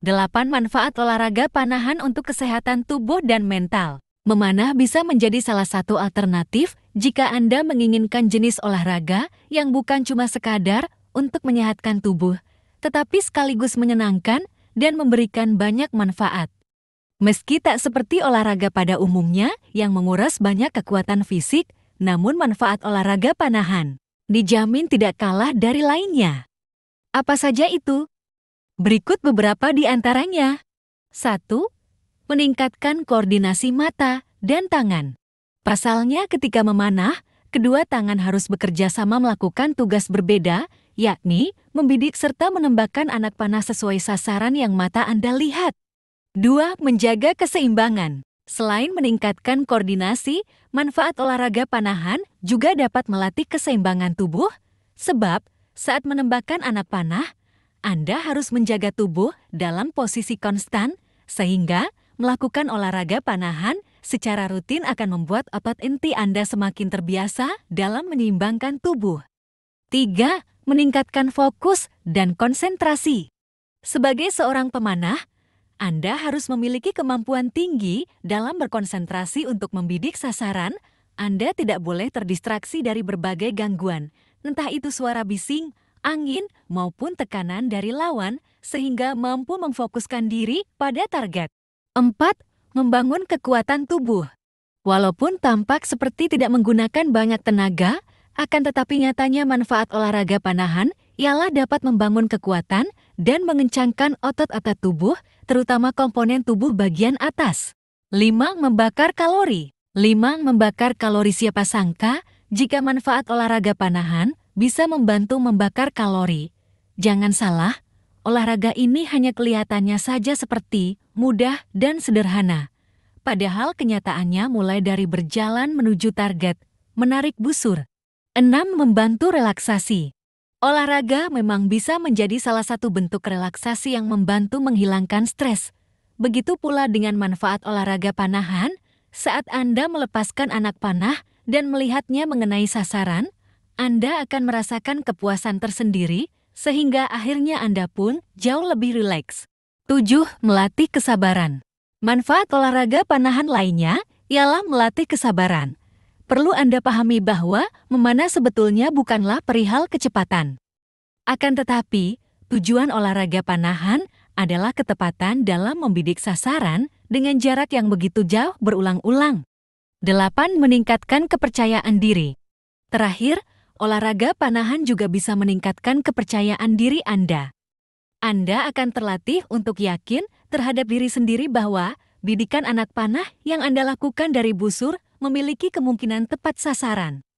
8 manfaat olahraga panahan untuk kesehatan tubuh dan mental. Memanah bisa menjadi salah satu alternatif jika Anda menginginkan jenis olahraga yang bukan cuma sekadar untuk menyehatkan tubuh, tetapi sekaligus menyenangkan dan memberikan banyak manfaat. Meski tak seperti olahraga pada umumnya yang menguras banyak kekuatan fisik, namun manfaat olahraga panahan dijamin tidak kalah dari lainnya. Apa saja itu? Berikut beberapa di antaranya. 1. Meningkatkan koordinasi mata dan tangan. Pasalnya ketika memanah, kedua tangan harus bekerja sama melakukan tugas berbeda, yakni membidik serta menembakkan anak panah sesuai sasaran yang mata Anda lihat. 2. Menjaga keseimbangan. Selain meningkatkan koordinasi, manfaat olahraga panahan juga dapat melatih keseimbangan tubuh, sebab saat menembakkan anak panah, anda harus menjaga tubuh dalam posisi konstan sehingga melakukan olahraga panahan secara rutin akan membuat otot inti Anda semakin terbiasa dalam menyeimbangkan tubuh. 3. Meningkatkan fokus dan konsentrasi. Sebagai seorang pemanah, Anda harus memiliki kemampuan tinggi dalam berkonsentrasi untuk membidik sasaran. Anda tidak boleh terdistraksi dari berbagai gangguan, entah itu suara bising angin, maupun tekanan dari lawan sehingga mampu memfokuskan diri pada target. 4. Membangun kekuatan tubuh. Walaupun tampak seperti tidak menggunakan banyak tenaga, akan tetapi nyatanya manfaat olahraga panahan ialah dapat membangun kekuatan dan mengencangkan otot atau tubuh, terutama komponen tubuh bagian atas. 5. Membakar kalori. 5. Membakar kalori siapa sangka jika manfaat olahraga panahan bisa membantu membakar kalori. Jangan salah, olahraga ini hanya kelihatannya saja seperti mudah dan sederhana. Padahal kenyataannya mulai dari berjalan menuju target, menarik busur. 6. Membantu relaksasi. Olahraga memang bisa menjadi salah satu bentuk relaksasi yang membantu menghilangkan stres. Begitu pula dengan manfaat olahraga panahan, saat Anda melepaskan anak panah dan melihatnya mengenai sasaran, anda akan merasakan kepuasan tersendiri, sehingga akhirnya Anda pun jauh lebih rileks. 7. Melatih kesabaran Manfaat olahraga panahan lainnya ialah melatih kesabaran. Perlu Anda pahami bahwa memanah sebetulnya bukanlah perihal kecepatan. Akan tetapi, tujuan olahraga panahan adalah ketepatan dalam membidik sasaran dengan jarak yang begitu jauh berulang-ulang. 8. Meningkatkan kepercayaan diri. Terakhir, olahraga panahan juga bisa meningkatkan kepercayaan diri Anda. Anda akan terlatih untuk yakin terhadap diri sendiri bahwa bidikan anak panah yang Anda lakukan dari busur memiliki kemungkinan tepat sasaran.